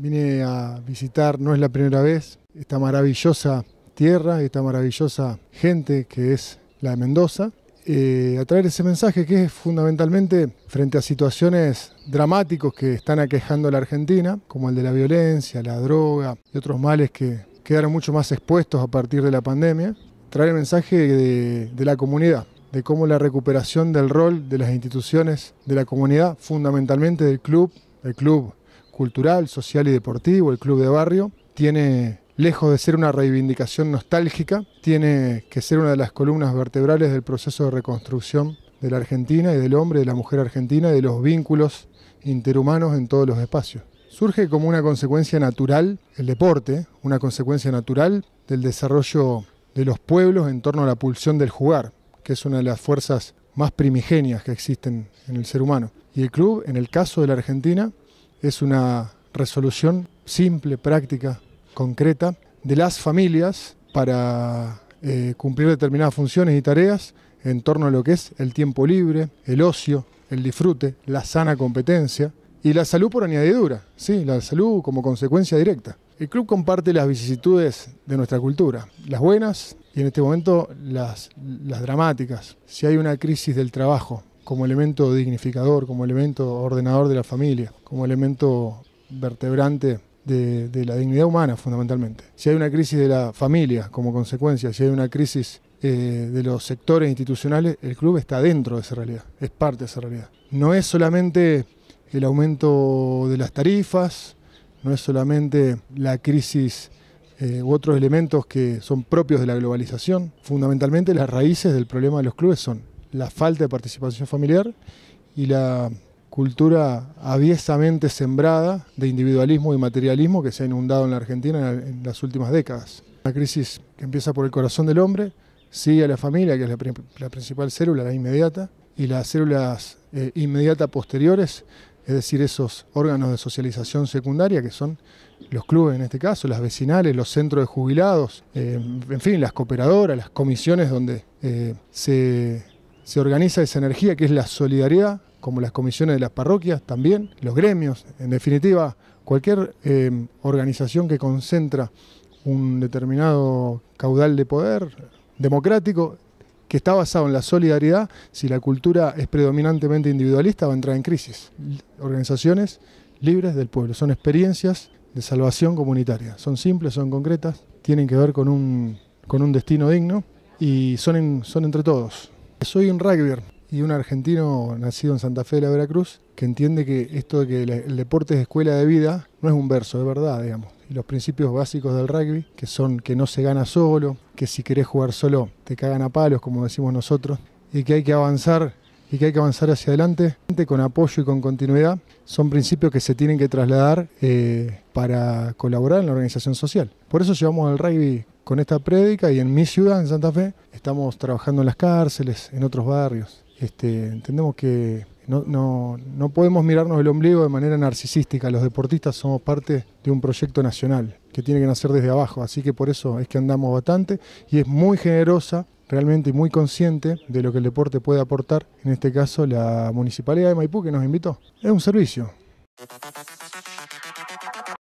Vine a visitar, no es la primera vez, esta maravillosa tierra, esta maravillosa gente que es la de Mendoza. Eh, a traer ese mensaje que es fundamentalmente frente a situaciones dramáticos que están aquejando a la Argentina, como el de la violencia, la droga y otros males que quedaron mucho más expuestos a partir de la pandemia, traer el mensaje de, de la comunidad, de cómo la recuperación del rol de las instituciones de la comunidad, fundamentalmente del club, el club cultural, social y deportivo, el club de barrio, tiene lejos de ser una reivindicación nostálgica, tiene que ser una de las columnas vertebrales del proceso de reconstrucción de la Argentina y del hombre, de la mujer argentina y de los vínculos interhumanos en todos los espacios. Surge como una consecuencia natural el deporte, una consecuencia natural del desarrollo de los pueblos en torno a la pulsión del jugar, que es una de las fuerzas más primigenias que existen en el ser humano. Y el club, en el caso de la Argentina, es una resolución simple, práctica, concreta, de las familias para eh, cumplir determinadas funciones y tareas en torno a lo que es el tiempo libre, el ocio, el disfrute, la sana competencia y la salud por añadidura, sí, la salud como consecuencia directa. El club comparte las vicisitudes de nuestra cultura, las buenas y en este momento las dramáticas. Si hay una crisis del trabajo, como elemento dignificador, como elemento ordenador de la familia, como elemento vertebrante de, la dignidad humana fundamentalmente. Si hay una crisis de la familia como consecuencia, si hay una crisis eh, de los sectores institucionales, el club está dentro de esa realidad, es parte de esa realidad. No es solamente el aumento de las tarifas, no es solamente la crisis eh, u otros elementos que son propios de la globalización. Fundamentalmente las raíces del problema de los clubes son la falta de participación familiar y la cultura aviesamente sembrada de individualismo y materialismo que se ha inundado en la Argentina en las últimas décadas. La crisis que empieza por el corazón del hombre, sigue a la familia, que es la, principal célula, la inmediata, y las células eh, inmediatas posteriores, es decir, esos órganos de socialización secundaria que son los clubes en este caso, las vecinales, los centros de jubilados, eh, en fin, las cooperadoras, las comisiones donde eh, se se organiza esa energía que es la solidaridad, como las comisiones de las parroquias también, los gremios, en definitiva, cualquier em, organización que concentra un determinado caudal de poder democrático que está basado en la solidaridad, si la cultura es predominantemente individualista va a entrar en crisis. Organizaciones libres del pueblo, son experiencias de salvación comunitaria, son simples, son concretas, tienen que ver con un, con un destino digno y son, son entre todos. Soy un rugby y un argentino nacido en Santa Fe de la Veracruz que entiende que esto de que el deporte es escuela de vida no es un verso, de verdad, digamos. Y los principios básicos del rugby, que son que no se gana solo, que si querés jugar solo te cagan a palos, como decimos nosotros, y que hay que avanzar y que hay que avanzar hacia adelante con apoyo y con continuidad, son principios que se tienen que trasladar eh, para colaborar en la organización social. Por eso llevamos al rugby con esta prédica y en mi ciudad, en Santa Fe, estamos trabajando en las cárceles, en otros barrios. Este, entendemos que no, no podemos mirarnos el ombligo de manera narcisística. Los deportistas somos parte de un proyecto nacional que tiene que nacer desde abajo, así que por eso es que andamos bastante y es muy generosa realmente muy consciente de lo que el deporte puede aportar, en este caso la Municipalidad de Maipú que nos invitó. Es un servicio.